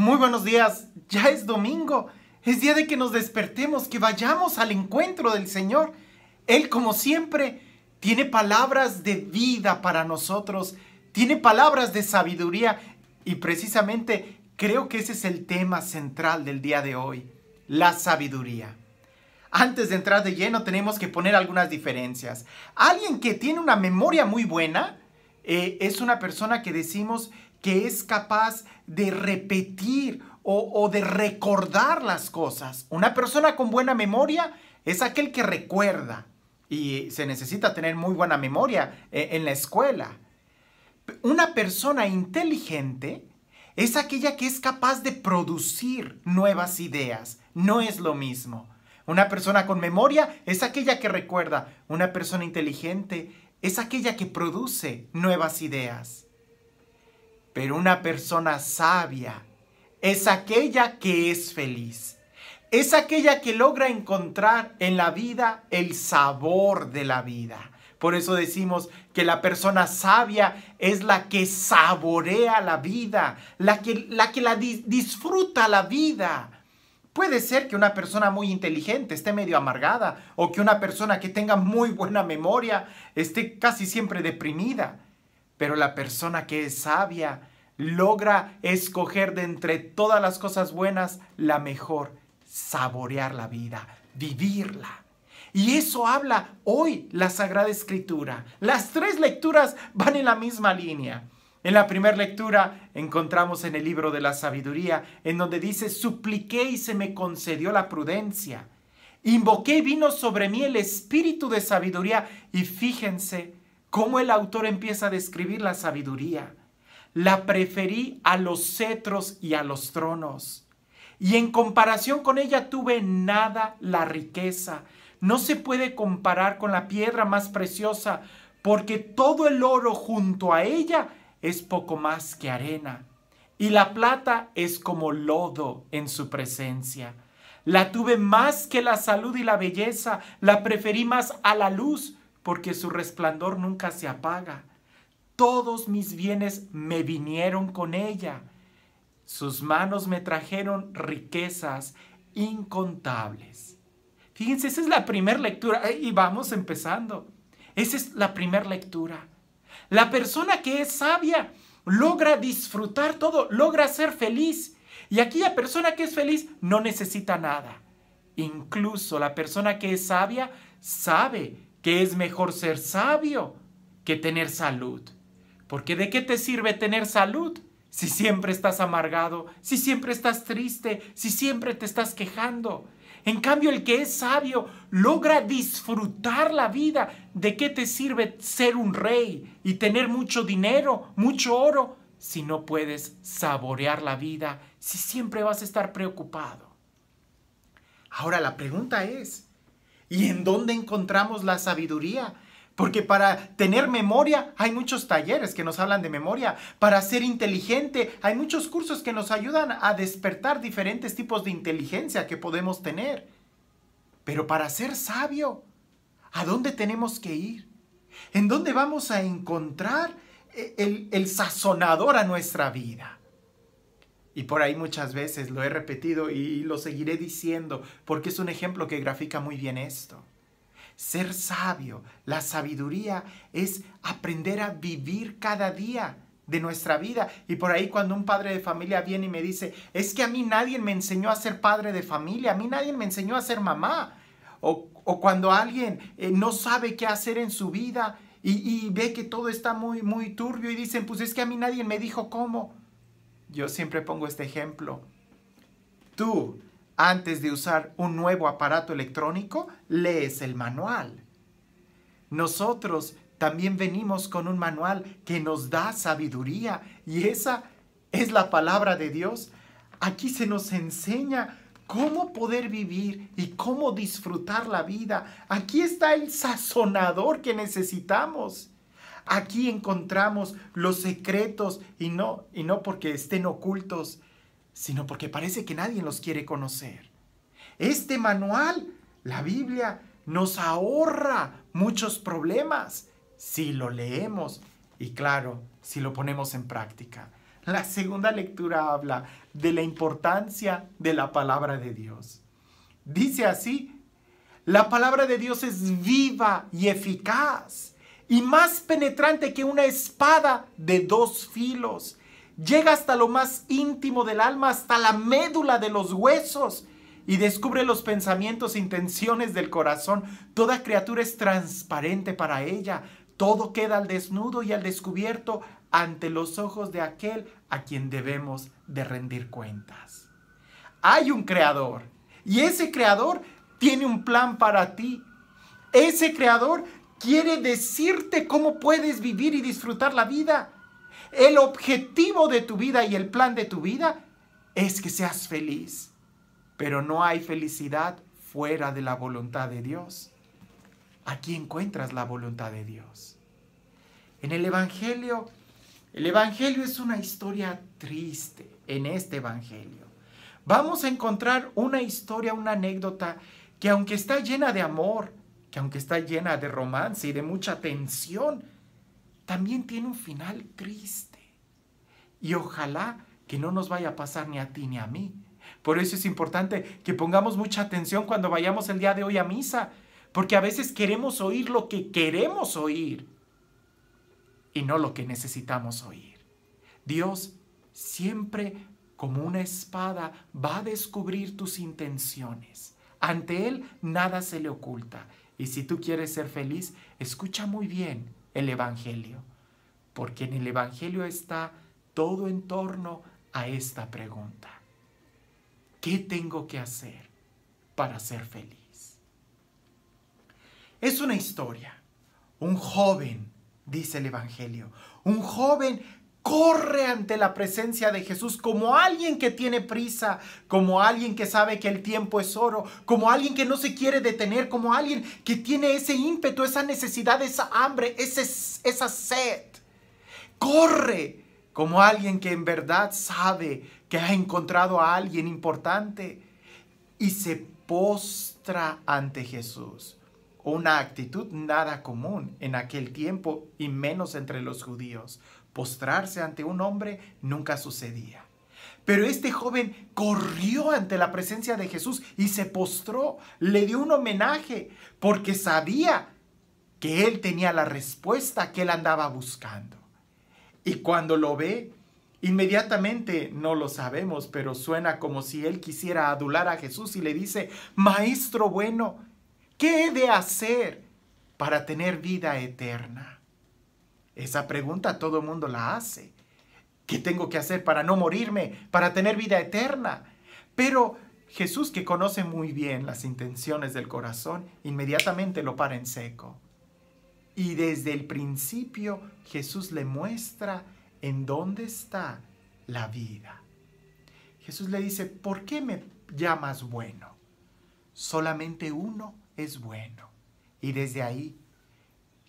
Muy buenos días, ya es domingo, es día de que nos despertemos, que vayamos al encuentro del Señor. Él, como siempre, tiene palabras de vida para nosotros, tiene palabras de sabiduría y precisamente creo que ese es el tema central del día de hoy, la sabiduría. Antes de entrar de lleno tenemos que poner algunas diferencias. Alguien que tiene una memoria muy buena eh, es una persona que decimos que es capaz de repetir o, de recordar las cosas. Una persona con buena memoria es aquel que recuerda y se necesita tener muy buena memoria eh, en la escuela. Una persona inteligente es aquella que es capaz de producir nuevas ideas. No es lo mismo. Una persona con memoria es aquella que recuerda. Una persona inteligente es aquella que produce nuevas ideas. Pero una persona sabia es aquella que es feliz. Es aquella que logra encontrar en la vida el sabor de la vida. Por eso decimos que la persona sabia es la que saborea la vida, la que la, disfruta la vida. Puede ser que una persona muy inteligente esté medio amargada o que una persona que tenga muy buena memoria esté casi siempre deprimida. Pero la persona que es sabia logra escoger de entre todas las cosas buenas la mejor, saborear la vida, vivirla. Y eso habla hoy la Sagrada Escritura. Las tres lecturas van en la misma línea. En la primera lectura encontramos en el libro de la sabiduría, en donde dice, supliqué y se me concedió la prudencia. Invoqué y vino sobre mí el espíritu de sabiduría. Y fíjense cómo el autor empieza a describir la sabiduría. La preferí a los cetros y a los tronos. Y en comparación con ella tuve nada la riqueza. No se puede comparar con la piedra más preciosa, porque todo el oro junto a ella es poco más que arena. Y la plata es como lodo en su presencia. La tuve más que la salud y la belleza, la preferí más a la luz porque su resplandor nunca se apaga. Todos mis bienes me vinieron con ella. Sus manos me trajeron riquezas incontables. Fíjense, esa es la primera lectura y vamos empezando. Esa es la primera lectura. La persona que es sabia logra disfrutar todo, logra ser feliz. Y aquella persona que es feliz no necesita nada. Incluso la persona que es sabia sabe que es mejor ser sabio que tener salud. Porque ¿de qué te sirve tener salud? Si siempre estás amargado, si siempre estás triste, si siempre te estás quejando. En cambio, el que es sabio logra disfrutar la vida. ¿De qué te sirve ser un rey y tener mucho dinero, mucho oro, si no puedes saborear la vida, si siempre vas a estar preocupado? Ahora la pregunta es, ¿Y en dónde encontramos la sabiduría? Porque para tener memoria hay muchos talleres que nos hablan de memoria. Para ser inteligente hay muchos cursos que nos ayudan a despertar diferentes tipos de inteligencia que podemos tener. Pero para ser sabio, ¿a dónde tenemos que ir? ¿En dónde vamos a encontrar e-, el, el sazonador a nuestra vida? Y por ahí muchas veces lo he repetido y lo seguiré diciendo porque es un ejemplo que grafica muy bien esto. Ser sabio, la sabiduría es aprender a vivir cada día de nuestra vida. Y por ahí cuando un padre de familia viene y me dice, es que a mí nadie me enseñó a ser padre de familia, a mí nadie me enseñó a ser mamá. O, cuando alguien eh, no sabe qué hacer en su vida y, y, ve que todo está muy, muy turbio y dicen, pues es que a mí nadie me dijo cómo. Yo siempre pongo este ejemplo. Tú, antes de usar un nuevo aparato electrónico, lees el manual. Nosotros también venimos con un manual que nos da sabiduría y esa es la palabra de Dios. Aquí se nos enseña cómo poder vivir y cómo disfrutar la vida. Aquí está el sazonador que necesitamos. Aquí encontramos los secretos y no, y no porque estén ocultos, sino porque parece que nadie los quiere conocer. Este manual, la Biblia, nos ahorra muchos problemas si lo leemos y claro, si lo ponemos en práctica. La segunda lectura habla de la importancia de la palabra de Dios. Dice así, la palabra de Dios es viva y eficaz y más penetrante que una espada de dos filos. Llega hasta lo más íntimo del alma, hasta la médula de los huesos y descubre los pensamientos, e intenciones del corazón. Toda criatura es transparente para ella. Todo queda al desnudo y al descubierto ante los ojos de aquel a quien debemos de rendir cuentas. Hay un creador y ese creador tiene un plan para ti. Ese creador quiere decirte cómo puedes vivir y disfrutar la vida. El objetivo de tu vida y el plan de tu vida es que seas feliz. Pero no hay felicidad fuera de la voluntad de Dios. Aquí encuentras la voluntad de Dios. En el Evangelio, el Evangelio es una historia triste, en este Evangelio. Vamos a encontrar una historia, una anécdota que aunque está llena de amor, que aunque está llena de romance y de mucha tensión, también tiene un final triste. Y ojalá que no nos vaya a pasar ni a ti ni a mí. Por eso es importante que pongamos mucha atención cuando vayamos el día de hoy a misa, porque a veces queremos oír lo que queremos oír y no lo que necesitamos oír. Dios siempre como una espada va a descubrir tus intenciones. Ante Él nada se le oculta. Y si tú quieres ser feliz, escucha muy bien el Evangelio, porque en el Evangelio está todo en torno a esta pregunta. ¿Qué tengo que hacer para ser feliz? Es una historia. Un joven, dice el Evangelio, un joven corre ante la presencia de Jesús como alguien que tiene prisa, como alguien que sabe que el tiempo es oro, como alguien que no se quiere detener, como alguien que tiene ese ímpetu, esa necesidad, esa hambre, esa sed. Corre como alguien que en verdad sabe que ha encontrado a alguien importante y se postra ante Jesús. Una actitud nada común en aquel tiempo y menos entre los judíos. Postrarse ante un hombre nunca sucedía. Pero este joven corrió ante la presencia de Jesús y se postró, le dio un homenaje, porque sabía que él tenía la respuesta que él andaba buscando. Y cuando lo ve, inmediatamente no lo sabemos, pero suena como si él quisiera adular a Jesús y le dice, Maestro bueno, ¿qué he de hacer para tener vida eterna? Esa pregunta todo el mundo la hace. ¿Qué tengo que hacer para no morirme, para tener vida eterna? Pero Jesús, que conoce muy bien las intenciones del corazón, inmediatamente lo para en seco. Y desde el principio Jesús le muestra en dónde está la vida. Jesús le dice, ¿por qué me llamas bueno? Solamente uno es bueno. Y desde ahí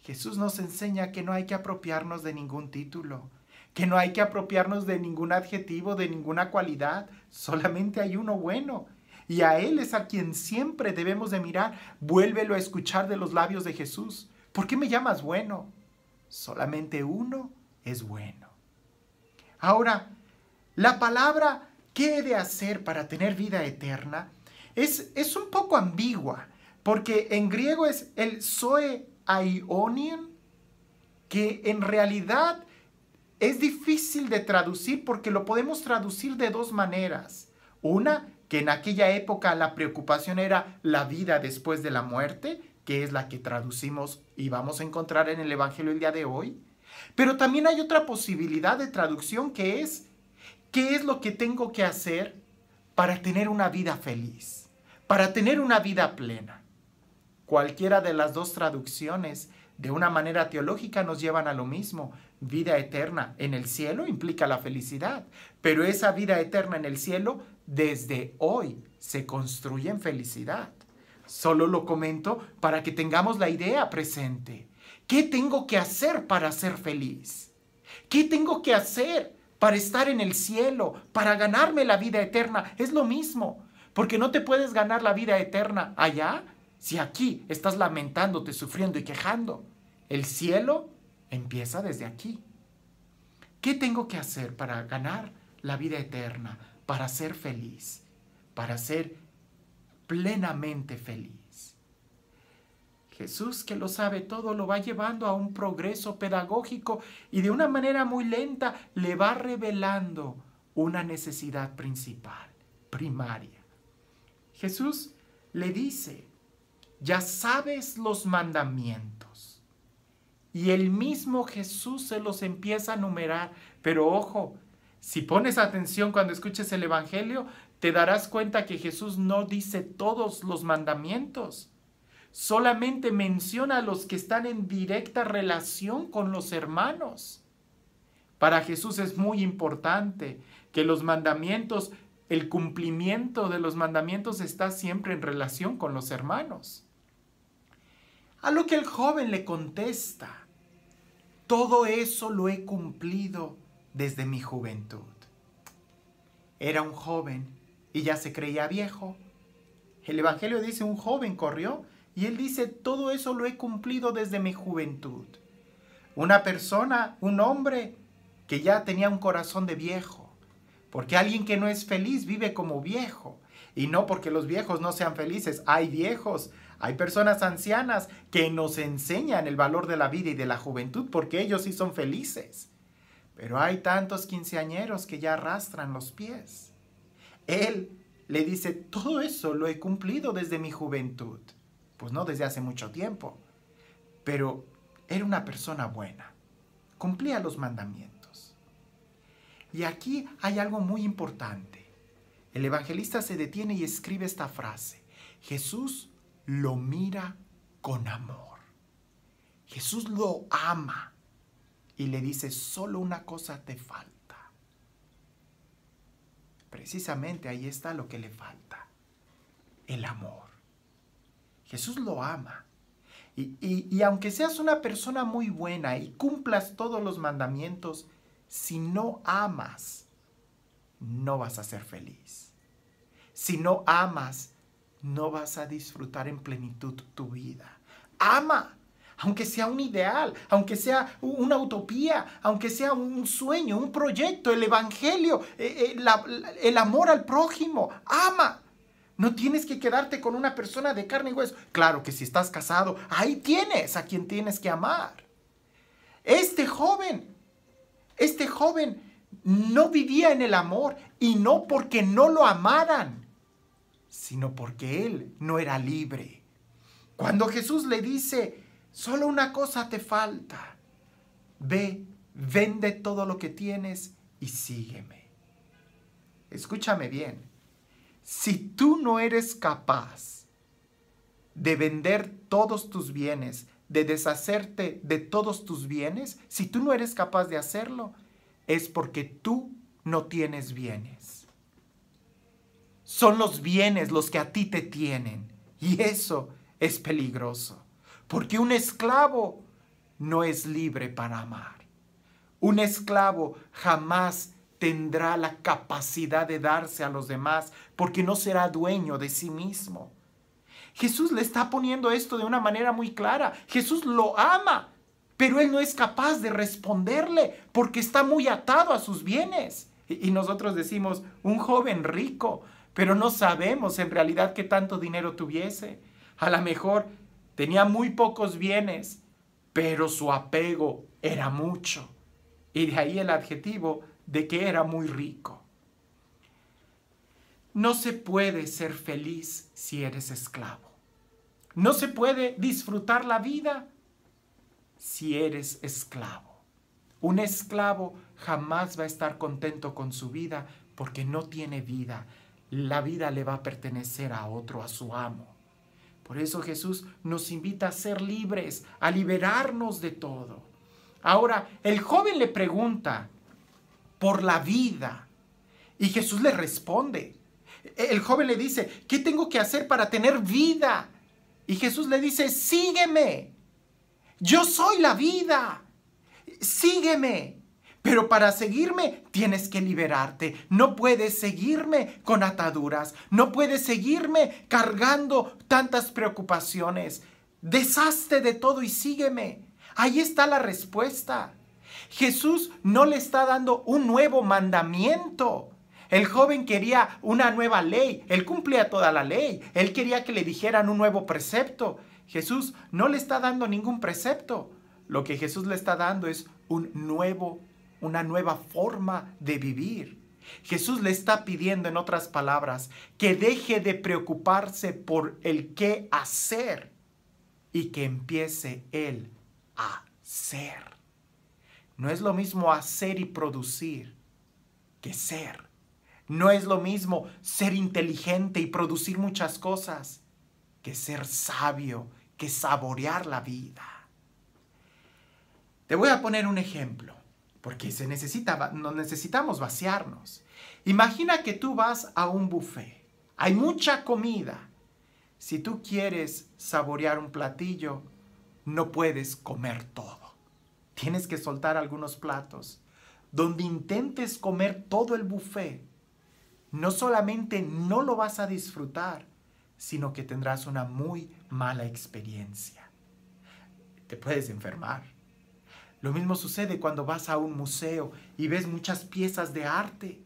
Jesús nos enseña que no hay que apropiarnos de ningún título, que no hay que apropiarnos de ningún adjetivo, de ninguna cualidad, solamente hay uno bueno. Y a Él es a quien siempre debemos de mirar. Vuélvelo a escuchar de los labios de Jesús. ¿Por qué me llamas bueno? Solamente uno es bueno. Ahora, la palabra ¿qué he de hacer para tener vida eterna? Es, es un poco ambigua, porque en griego es el zoe Ionian, que en realidad es difícil de traducir porque lo podemos traducir de dos maneras. Una, que en aquella época la preocupación era la vida después de la muerte, que es la que traducimos y vamos a encontrar en el Evangelio el día de hoy. Pero también hay otra posibilidad de traducción que es, ¿qué es lo que tengo que hacer para tener una vida feliz? Para tener una vida plena. Cualquiera de las dos traducciones, de una manera teológica, nos llevan a lo mismo. Vida eterna en el cielo implica la felicidad, pero esa vida eterna en el cielo desde hoy se construye en felicidad. Solo lo comento para que tengamos la idea presente. ¿Qué tengo que hacer para ser feliz? ¿Qué tengo que hacer para estar en el cielo, para ganarme la vida eterna? Es lo mismo, porque no te puedes ganar la vida eterna allá si aquí estás lamentándote, sufriendo y quejando, el cielo empieza desde aquí. ¿Qué tengo que hacer para ganar la vida eterna, para ser feliz, para ser plenamente feliz? Jesús, que lo sabe todo, lo va llevando a un progreso pedagógico y de una manera muy lenta le va revelando una necesidad principal, primaria. Jesús le dice, ya sabes los mandamientos. Y el mismo Jesús se los empieza a numerar. Pero ojo, si pones atención cuando escuches el Evangelio, te darás cuenta que Jesús no dice todos los mandamientos. Solamente menciona a los que están en directa relación con los hermanos. Para Jesús es muy importante que los mandamientos, el cumplimiento de los mandamientos está siempre en relación con los hermanos. A lo que el joven le contesta, todo eso lo he cumplido desde mi juventud. Era un joven y ya se creía viejo. El Evangelio dice, un joven corrió y él dice, todo eso lo he cumplido desde mi juventud. Una persona, un hombre que ya tenía un corazón de viejo, porque alguien que no es feliz vive como viejo. Y no porque los viejos no sean felices, hay viejos, hay personas ancianas que nos enseñan el valor de la vida y de la juventud porque ellos sí son felices. Pero hay tantos quinceañeros que ya arrastran los pies. Él le dice, todo eso lo he cumplido desde mi juventud. Pues no desde hace mucho tiempo. Pero era una persona buena. Cumplía los mandamientos. Y aquí hay algo muy importante. El evangelista se detiene y escribe esta frase. Jesús lo mira con amor. Jesús lo ama y le dice, solo una cosa te falta. Precisamente ahí está lo que le falta, el amor. Jesús lo ama. Y, aunque seas una persona muy buena y cumplas todos los mandamientos, si no amas, no vas a ser feliz. Si no amas, no vas a disfrutar en plenitud tu vida. Ama, aunque sea un ideal, aunque sea una utopía, aunque sea un sueño, un proyecto, el Evangelio, e-, e-, el amor al prójimo. Ama. No tienes que quedarte con una persona de carne y hueso. Claro que si estás casado, ahí tienes a quien tienes que amar. Este joven, este joven no vivía en el amor y no porque no lo amaran sino porque él no era libre. Cuando Jesús le dice, solo una cosa te falta, ve, vende todo lo que tienes y sígueme. Escúchame bien, si tú no eres capaz de vender todos tus bienes, de deshacerte de todos tus bienes, si tú no eres capaz de hacerlo, es porque tú no tienes bienes son los bienes los que a ti te tienen. Y eso es peligroso, porque un esclavo no es libre para amar. Un esclavo jamás tendrá la capacidad de darse a los demás porque no será dueño de sí mismo. Jesús le está poniendo esto de una manera muy clara. Jesús lo ama, pero él no es capaz de responderle porque está muy atado a sus bienes. Y nosotros decimos, un joven rico, pero no sabemos en realidad qué tanto dinero tuviese. A lo mejor tenía muy pocos bienes, pero su apego era mucho. Y de ahí el adjetivo de que era muy rico. No se puede ser feliz si eres esclavo. No se puede disfrutar la vida si eres esclavo. Un esclavo jamás va a estar contento con su vida porque no tiene vida, la vida le va a pertenecer a otro, a su amo. Por eso Jesús nos invita a ser libres, a liberarnos de todo. Ahora, el joven le pregunta por la vida y Jesús le responde. E-, el joven le dice, ¿qué tengo que hacer para tener vida? Y Jesús le dice, sígueme. Yo soy la vida. Sígueme. Pero para seguirme tienes que liberarte. No puedes seguirme con ataduras. No puedes seguirme cargando tantas preocupaciones. Deshazte de todo y sígueme. Ahí está la respuesta. Jesús no le está dando un nuevo mandamiento. El joven quería una nueva ley. Él cumplía toda la ley. Él quería que le dijeran un nuevo precepto. Jesús no le está dando ningún precepto. Lo que Jesús le está dando es un nuevo una nueva forma de vivir. Jesús le está pidiendo, en otras palabras, que deje de preocuparse por el qué hacer y que empiece él a ser. No es lo mismo hacer y producir que ser. No es lo mismo ser inteligente y producir muchas cosas que ser sabio, que saborear la vida. Te voy a poner un ejemplo porque se necesita, necesitamos vaciarnos. Imagina que tú vas a un buffet, hay mucha comida. Si tú quieres saborear un platillo, no puedes comer todo. Tienes que soltar algunos platos. Donde intentes comer todo el buffet, no solamente no lo vas a disfrutar, sino que tendrás una muy mala experiencia. Te puedes enfermar lo mismo sucede cuando vas a un museo y ves muchas piezas de arte.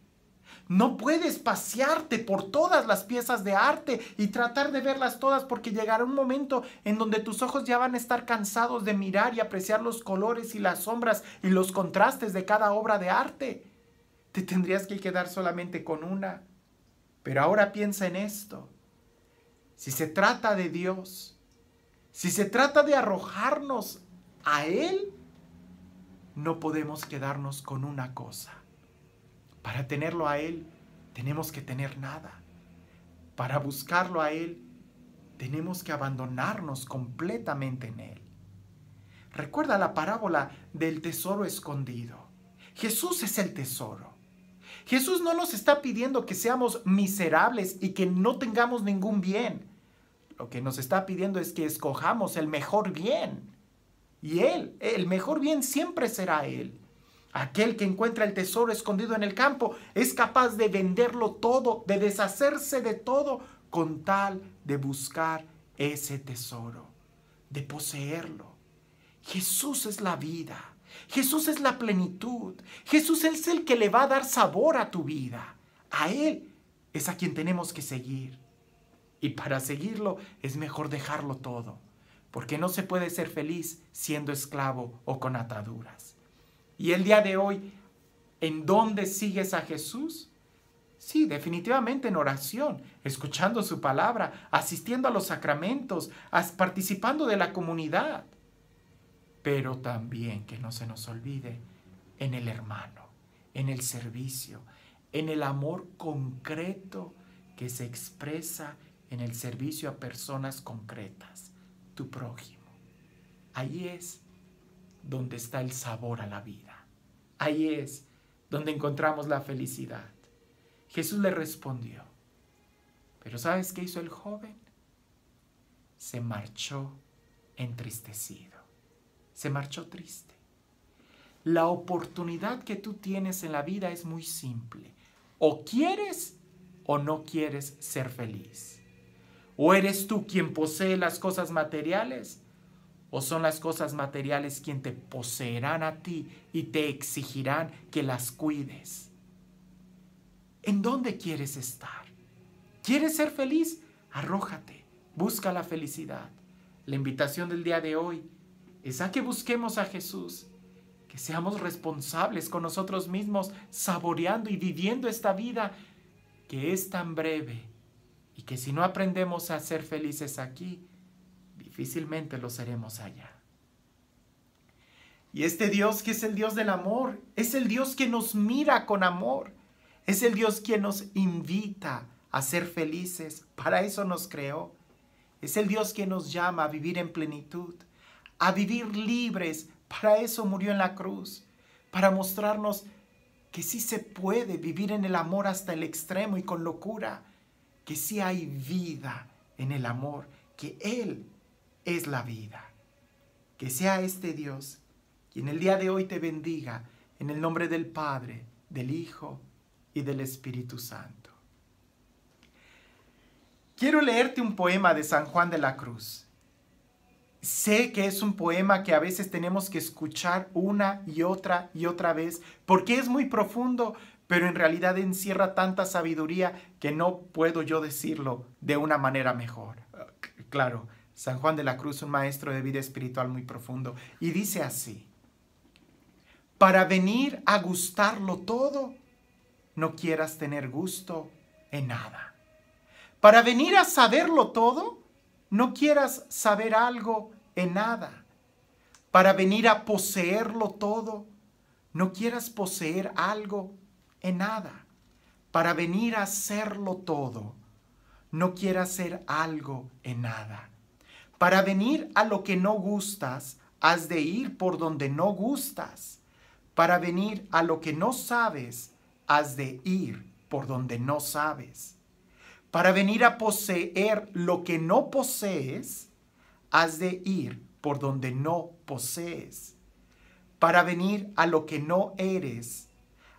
No puedes pasearte por todas las piezas de arte y tratar de verlas todas porque llegará un momento en donde tus ojos ya van a estar cansados de mirar y apreciar los colores y las sombras y los contrastes de cada obra de arte. Te tendrías que quedar solamente con una. Pero ahora piensa en esto. Si se trata de Dios, si se trata de arrojarnos a Él, no podemos quedarnos con una cosa. Para tenerlo a Él, tenemos que tener nada. Para buscarlo a Él, tenemos que abandonarnos completamente en Él. Recuerda la parábola del tesoro escondido. Jesús es el tesoro. Jesús no nos está pidiendo que seamos miserables y que no tengamos ningún bien. Lo que nos está pidiendo es que escojamos el mejor bien y Él. El mejor bien siempre será Él. Aquel que encuentra el tesoro escondido en el campo es capaz de venderlo todo, de deshacerse de todo, con tal de buscar ese tesoro, de poseerlo. Jesús es la vida, Jesús es la plenitud, Jesús es el que le va a dar sabor a tu vida. A Él es a quien tenemos que seguir. Y para seguirlo es mejor dejarlo todo porque no se puede ser feliz siendo esclavo o con ataduras. Y el día de hoy, ¿en dónde sigues a Jesús? Sí, definitivamente en oración, escuchando su palabra, asistiendo a los sacramentos, participando de la comunidad. Pero también que no se nos olvide en el hermano, en el servicio, en el amor concreto que se expresa en el servicio a personas concretas tu prójimo. Ahí es donde está el sabor a la vida. Ahí es donde encontramos la felicidad. Jesús le respondió, pero ¿sabes qué hizo el joven? Se marchó entristecido, se marchó triste. La oportunidad que tú tienes en la vida es muy simple. O quieres o no quieres ser feliz. ¿O eres tú quien posee las cosas materiales? ¿O son las cosas materiales quien te poseerán a ti y te exigirán que las cuides? ¿En dónde quieres estar? ¿Quieres ser feliz? Arrójate, busca la felicidad. La invitación del día de hoy es a que busquemos a Jesús, que seamos responsables con nosotros mismos, saboreando y viviendo esta vida que es tan breve y que si no aprendemos a ser felices aquí, difícilmente lo seremos allá. Y este Dios que es el Dios del amor, es el Dios que nos mira con amor, es el Dios que nos invita a ser felices, para eso nos creó. Es el Dios que nos llama a vivir en plenitud, a vivir libres, para eso murió en la cruz, para mostrarnos que sí se puede vivir en el amor hasta el extremo y con locura, que si hay vida en el amor, que Él es la vida. Que sea este Dios quien el día de hoy te bendiga en el nombre del Padre, del Hijo y del Espíritu Santo. Quiero leerte un poema de San Juan de la Cruz. Sé que es un poema que a veces tenemos que escuchar una y otra y otra vez porque es muy profundo, pero en realidad encierra tanta sabiduría que no puedo yo decirlo de una manera mejor. Ah, claro, San Juan de la Cruz, un maestro de vida espiritual muy profundo, y dice así, para venir a gustarlo todo, no quieras tener gusto en nada. Para venir a saberlo todo, no quieras saber algo en nada. Para venir a poseerlo todo, no quieras poseer algo nada para venir a hacerlo todo. No quiere hacer algo en nada. Para venir a lo que no gustas, has de ir por donde no gustas. Para venir a lo que no sabes, has de ir por donde no sabes. Para venir a poseer lo que no posees, has de ir por donde no posees. Para venir a lo que no eres,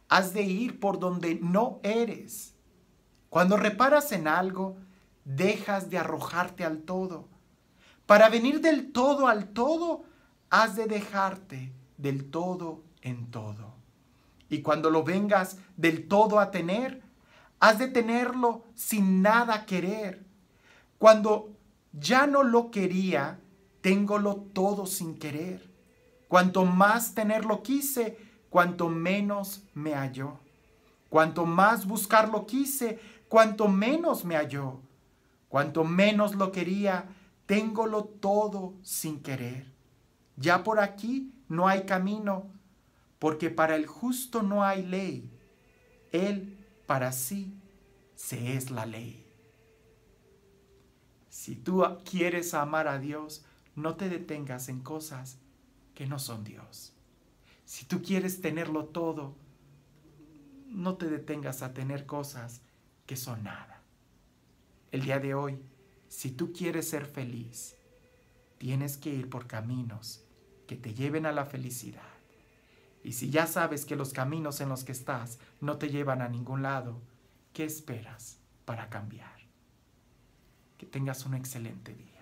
has de ir por donde no eres. Cuando reparas en algo, dejas de arrojarte al todo. Para venir del todo al todo, has de dejarte del todo en todo. Y cuando lo vengas del todo a tener, has de tenerlo sin nada querer. Cuando ya no lo quería, téngolo todo sin querer. Cuanto más tenerlo quise, cuanto menos me halló. Cuanto más buscarlo quise, cuanto menos me halló. Cuanto menos lo quería, téngolo todo sin querer. Ya por aquí no hay camino, porque para el justo no hay ley. Él para sí se es la ley. Si tú quieres amar a Dios, no te detengas en cosas que no son Dios. Si tú quieres tenerlo todo, no te detengas a tener cosas que son nada. El día de hoy, si tú quieres ser feliz, tienes que ir por caminos que te lleven a la felicidad. Y si ya sabes que los caminos en los que estás no te llevan a ningún lado, ¿qué esperas para cambiar? Que tengas un excelente día.